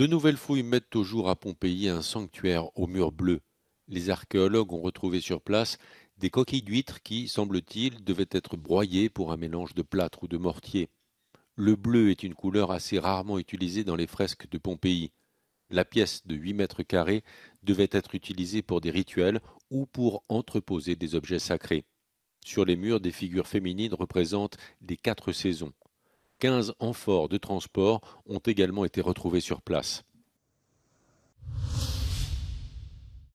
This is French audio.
De nouvelles fouilles mettent au jour à Pompéi un sanctuaire aux murs bleus. Les archéologues ont retrouvé sur place des coquilles d'huîtres qui, semble-t-il, devaient être broyées pour un mélange de plâtre ou de mortier. Le bleu est une couleur assez rarement utilisée dans les fresques de Pompéi. La pièce de 8 mètres carrés devait être utilisée pour des rituels ou pour entreposer des objets sacrés. Sur les murs, des figures féminines représentent les quatre saisons 15 amphores de transport ont également été retrouvés sur place.